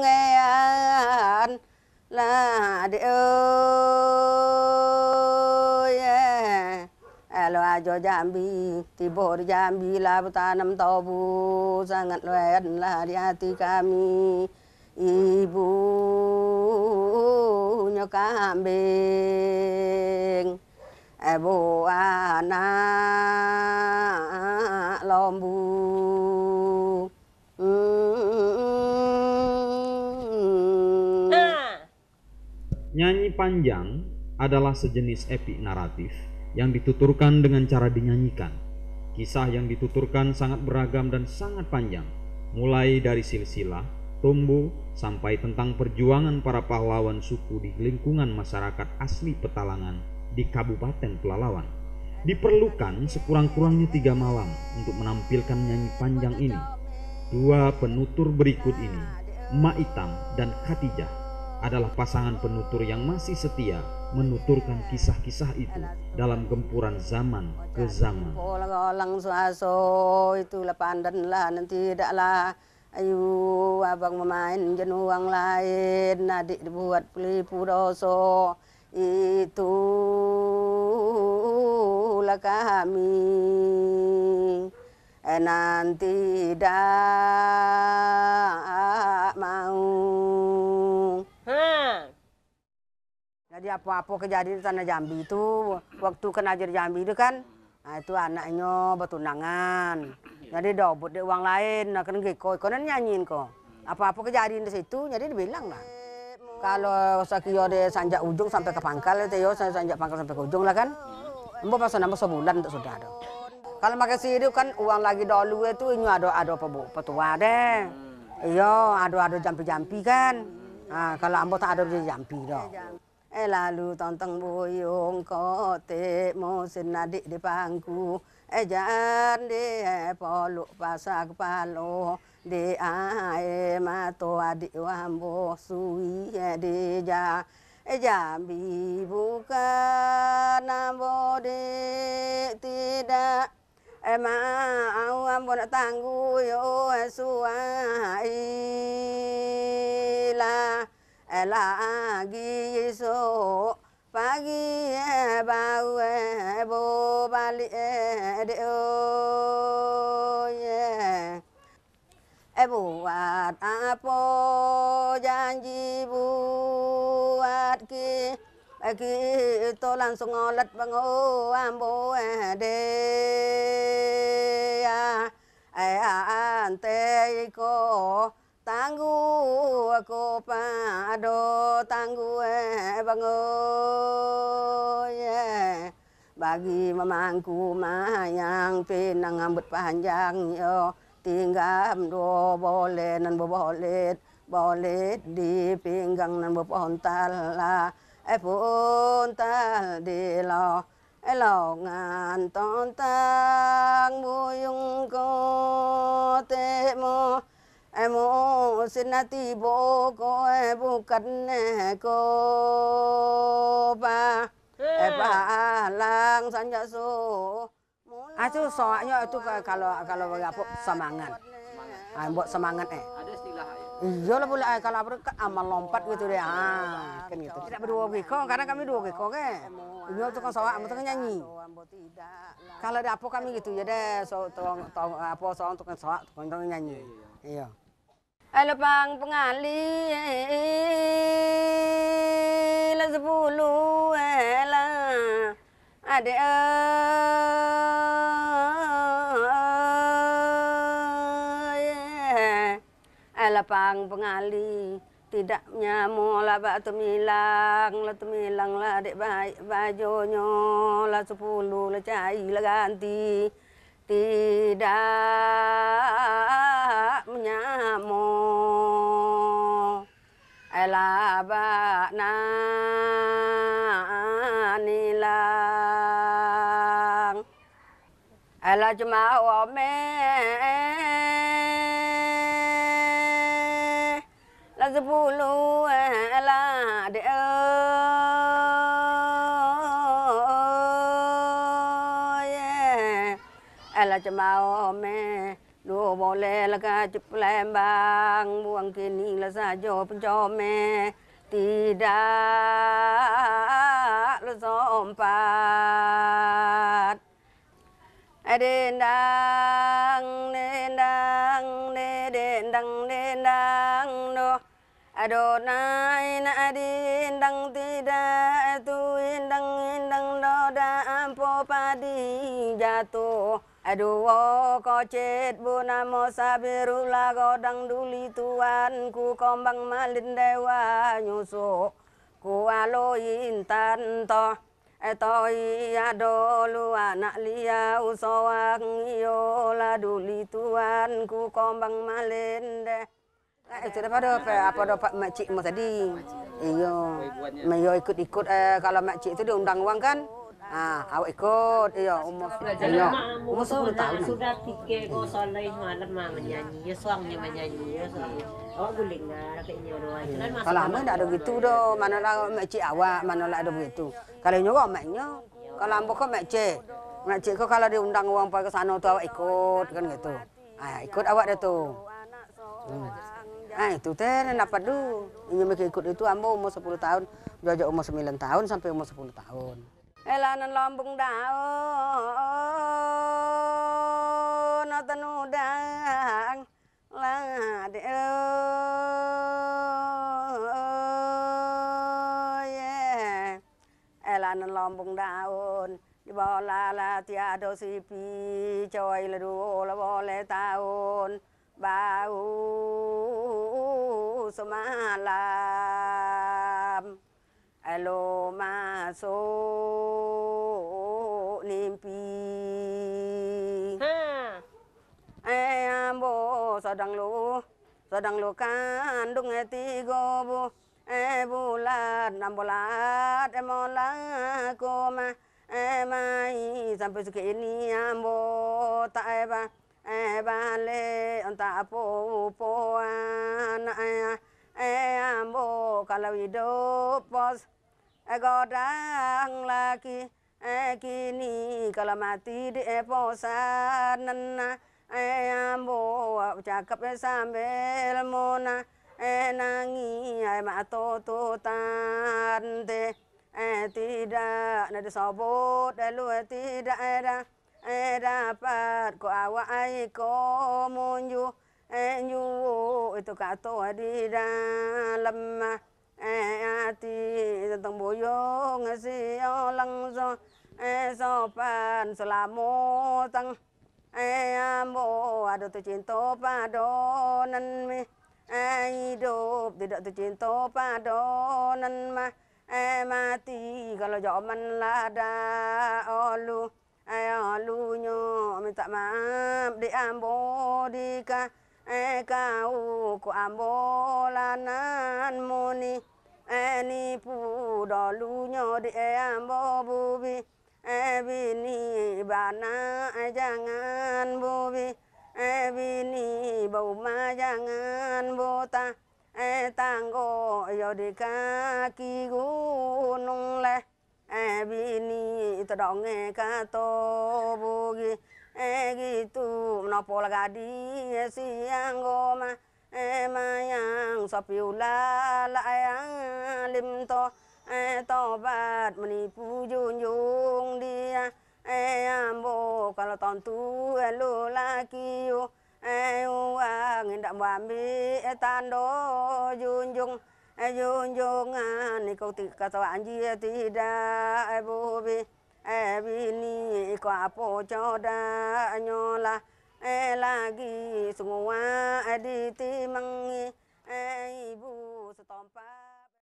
nghe à, anh là điều à, à, đi ơi lo thì jambi ti bor jambi la buta nam to bu sangat lo en la di hati kami ibu nyokambing ibu anak lombu panjang adalah sejenis epik naratif yang dituturkan dengan cara dinyanyikan. Kisah yang dituturkan sangat beragam dan sangat panjang, mulai dari silsilah, tumbuh, sampai tentang perjuangan para pahlawan suku di lingkungan masyarakat asli Petalangan di Kabupaten Pelalawan. Diperlukan sekurang-kurangnya tiga malam untuk menampilkan nyanyi panjang ini. Dua penutur berikut ini, Ma Itam dan Khatijah adalah pasangan penutur yang masih setia menuturkan kisah-kisah itu dalam gempuran zaman ke zaman. itu Ayu abang memain jenuang lain adik dibuat pelipu doso itu lah kami eh, nanti dah apa-apa kejadian di tanah Jambi itu waktu kena jadi Jambi itu kan nah itu anaknya bertunangan jadi dobut dia uang lain nak kena geko kau nak nyanyiin kau apa-apa kejadian di situ jadi dibilang lah kalau sakio dia sanjak ujung sampai ke pangkal itu yo saya sanjak pangkal sampai ke ujung lah kan Mbak pasal nama sebulan untuk saudara. Kalau makan sirup kan uang lagi dulu itu ini ada ada apa bu? Petua deh. Iya, ada ada jampi-jampi kan. Nah, kalau ambo tak ada jampi dong. Eh lalu tonton buyung kote mo sinadik di pangku Eh jandi eh poluk pasak palo Di ae mato adik wambo sui eh di ja Eh jambi bukan nambo dik tidak Eh mau ambo nak tangguh yo eh suai lah la gi so ba gi ba we bo ba li de o ye e bu wa ta po jan ji bu at ki ba ki to lan so ngolat bang o am bo de ya ai an te ko pa do tang gue bang oi bagi memangku pin pinang ngambut panjang yo tinggam do bole nan bo bole, bole di pinggang nan bo pontal la e pontal di lo e lo ngan tang tontang yung ko temo e mo उस नदी बो को बो करने को बा बालांग संजसो Aku soalnya itu kalau kalau bagi aku semangat. Ah, buat semangat eh. Ada istilah ya. Iya lah boleh eh, kalau aku sama lompat gitu deh. Ah, kan gitu. Tidak berdua gitu, karena kami dua gitu kan. Iya tu kan soal, mesti nyanyi. Kalau ada apa kami gitu ya deh, so tolong tolong apa soal tu kan soal, tu kan nyanyi. Iya. Ala pang pengali la zbulu ala ade eh. a ala pang pengali tidak nyamo la ba tumilang la tumilang la ade bajonyo la sepuluh la cai la ganti tidak menyamo elabana nilang elajma ome lazbulu elade mao me do bo le la ka chup lem bang buang kini la sa jo pen jo me tidak lu sompat Adendang, dendang, dedendang, dendang, do. Adonai na adendang tidak, tu indang, indang, phô da, đi padi, jatuh. Aduo kocet bu namo sabiru lago dang duli tuan ku kombang malin dewa nyusu ku alo intan to eto iya do lu anak lia usawang iyo la duli tuan ku kombang malin de itu apa do apa do pak makcik mu tadi iyo mayo ikut ikut eh kalau makcik itu diundang uang kan Ah, awak ikut iya umur belajar iya. umur sepuluh tahun. Sudah tiga ko solai malam mah menyanyi, ya suang ni menyanyi, ya suang. Oh guling lah, tapi nyoro. Kalau lama tidak ada gitu do, mana lah macam awak, mana lah ada begitu. Kalau nyoro macamnya, kalau ambok ko macam. Macam ko kalau diundang uang pergi ke sana tu awak ikut kan gitu. Ah, ikut awak dah tu. Hmm. Ah, itu teh dapat dulu. Ini mereka ikut itu ambo umur 10 tahun, belajar umur 9 tahun sampai umur 10 tahun. Elanan lombong daun Tenu dang Lade Elanan lombong daun Di bola la tiado sipi Coy ledu la boleh taun Bau semala Alo ma so oh, nimpi. Ha. Eh ambo sadang lu. Sadang lu kandung eti gobu. Eh, eh bulat nam bulat emo eh, laku ma. Eh mai sampai suki ini ambo tak eba. Eh, eh bale onta apo po anak eh ambo kalau hidup pos godang laki eh, kini kalau mati di posan nana eh ambo cakap ya sambil mona eh nangi ay mato tu tante eh tidak nadi sobot lalu eh, eh, tidak ada eh dapat ko awak ay ko munju eh nyuwo itu kato di dalam lemah ti tang bo yo nghe si yo lang so e so pan so la mo tang e a mo a do tu chin to pa do nan mi e i do ti do tu chin to pa do nan ma e ma ti ga lo yo man la da o lu e o lu nyo mi ta ma di am bo di ka e ka u ko am bo la nan mo ni E e ni e ni an ẹni púdọ̀ lúnyọ̀dì ẹ̀yàmbọ̀ bùbí ẹbí ní ìbànà ẹ̀jàngán bùbí ẹbí ní ìbọ̀wùmá jàngán bùtà ẹ̀tàngọ̀ yọ̀dì kákìgù nùlẹ̀ ẹbí ní ìtọ̀dọ̀n ẹ̀ka tó bùgì ẹ̀gì tù nọ̀pọ̀lgàdì ẹ̀sì àngọ́mà mayang sapiula laang lim à, to em to bat mani pujun yung dia ambo à. à, kalau tontu lu laki yo uang ndak bambi tando junjung junjungan kau tika tawan dia tidak bobi bini ko apo coda nyola eh lagi semua adik timangi eh ibu setompak